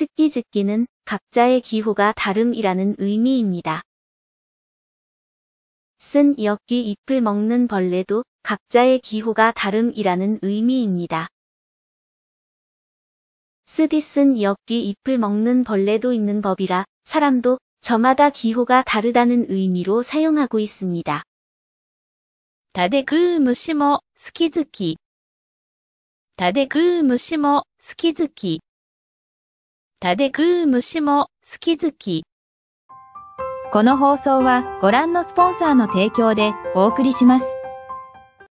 스끼즈기는 각자의 기호가 다름이라는 의미입니다. 쓴 엿기 잎을 먹는 벌레도 각자의 기호가 다름이라는 의미입니다. 쓰디 쓴 엿기 잎을 먹는 벌레도 있는 법이라 사람도 저마다 기호가 다르다는 의미로 사용하고 있습니다. 다데그 무시모 스키즈키 다데그 무시모 스키즈키 たで食う虫も好き好き。この放送はご覧のスポンサーの提供でお送りします。